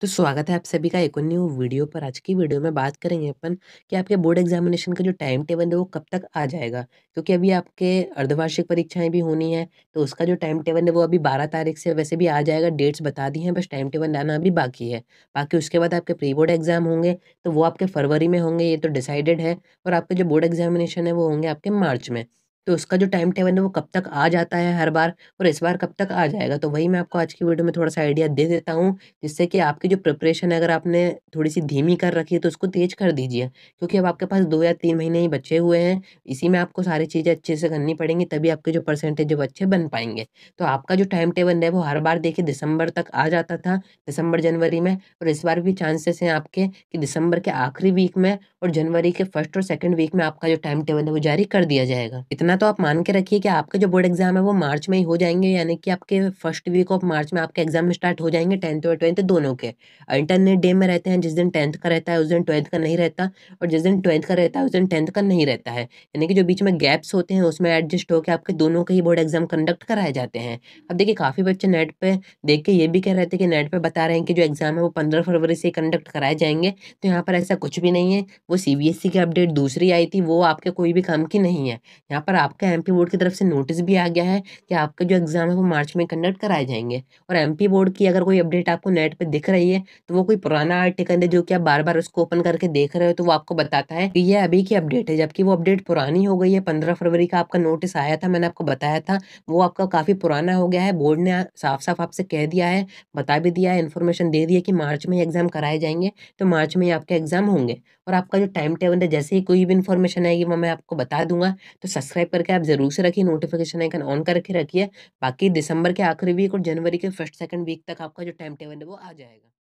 तो स्वागत है आप सभी का एक और न्यू वीडियो पर आज की वीडियो में बात करेंगे अपन कि आपके बोर्ड एग्जामिनेशन का जो टाइम टेबल है वो कब तक आ जाएगा क्योंकि अभी आपके अर्धवार्षिक परीक्षाएं भी होनी है तो उसका जो टाइम टेबल है वो अभी बारह तारीख से वैसे भी आ जाएगा डेट्स बता दी हैं बस टाइम टेबल लाना अभी बाकी है बाकी उसके बाद आपके प्री बोर्ड एग्जाम होंगे तो वो आपके फरवरी में होंगे ये तो डिसाइडेड है और आपके जो बोर्ड एग्जामिनेशन है वो होंगे आपके मार्च में तो उसका जो टाइम टेबल है वो कब तक आ जाता है हर बार और इस बार कब तक आ जाएगा तो वही मैं आपको आज की वीडियो में थोड़ा सा आइडिया दे देता हूँ जिससे कि आपकी जो प्रिपरेशन है अगर आपने थोड़ी सी धीमी कर रखी है तो उसको तेज कर दीजिए क्योंकि अब आपके पास दो या तीन महीने ही बचे हुए हैं इसी में आपको सारी चीज़ें अच्छे से करनी पड़ेंगी तभी आपके जो परसेंटेज जो बच्चे बन पाएंगे तो आपका जो टाइम टेबल है वो हर बार देखिए दिसंबर तक आ जाता था दिसंबर जनवरी में और इस बार भी चांसेस हैं आपके कि दिसंबर के आखिरी वीक में और जनवरी के फर्स्ट और सेकेंड वीक में आपका जो टाइम टेबल है वो जारी कर दिया जाएगा इतना इतना तो आप मान के रखिए कि आपके जो बोर्ड एग्जाम है वो मार्च में ही हो जाएंगे यानी कि आपके फर्स्ट वीक ऑफ मार्च में आपके एग्जाम स्टार्ट हो जाएंगे टेंथ और ट्वेल्थ दोनों के इंटरनेट डे में रहते हैं जिस दिन टेंथ का रहता है उस दिन ट्वेल्थ का नहीं रहता और जिस दिन ट्वेल्थ का रहता है उस दिन टेंथ का नहीं रहता है यानी कि जो बीच में गैप्स होते हैं उसमें एडजस्ट होकर आपके दोनों के ही बोर्ड एग्जाम कंडक्ट कराए जाते हैं अब देखिए काफ़ी बच्चे नेट पर देख के ये भी कह रहे थे कि नेट पर बता रहे हैं कि जो एग्ज़ाम है वो पंद्रह फरवरी से कंडक्ट कराए जाएंगे तो यहाँ पर ऐसा कुछ भी नहीं है वो सी की अपडेट दूसरी आई थी वो आपके कोई भी काम की नहीं है यहाँ पर आपका एमपी बोर्ड की तरफ से नोटिस भी आ गया है कि आपका जो एग्ज़ाम है वो मार्च में कंडक्ट कराए जाएंगे और एमपी बोर्ड की अगर कोई अपडेट आपको नेट पर दिख रही है तो वो कोई पुराना आर्टिकल है जो कि आप बार बार उसको ओपन करके देख रहे हो तो वो आपको बताता है कि ये अभी की अपडेट है जबकि वो अपडेट पुरानी हो गई है पंद्रह फरवरी का आपका नोटिस आया था मैंने आपको बताया था वो आपका काफ़ी पुराना हो गया है बोर्ड ने साफ साफ आपसे कह दिया है बता भी दिया है इन्फॉर्मेशन दे दी है कि मार्च में एग्ज़ाम कराए जाएंगे तो मार्च में आपके एग्ज़ाम होंगे और आपका जो टाइम टेबल है जैसे ही कोई भी इन्फॉर्मेशन आएगी वो मैं आपको बता दूंगा तो सब्सक्राइब करके आप जरूर से रखिए नोटिफिकेशन आइकन ऑन करके रखिए बाकी दिसंबर के आखिरी वीक और जनवरी के फर्स्ट सेकंड वीक तक आपका जो टाइम टेबल है वो आ जाएगा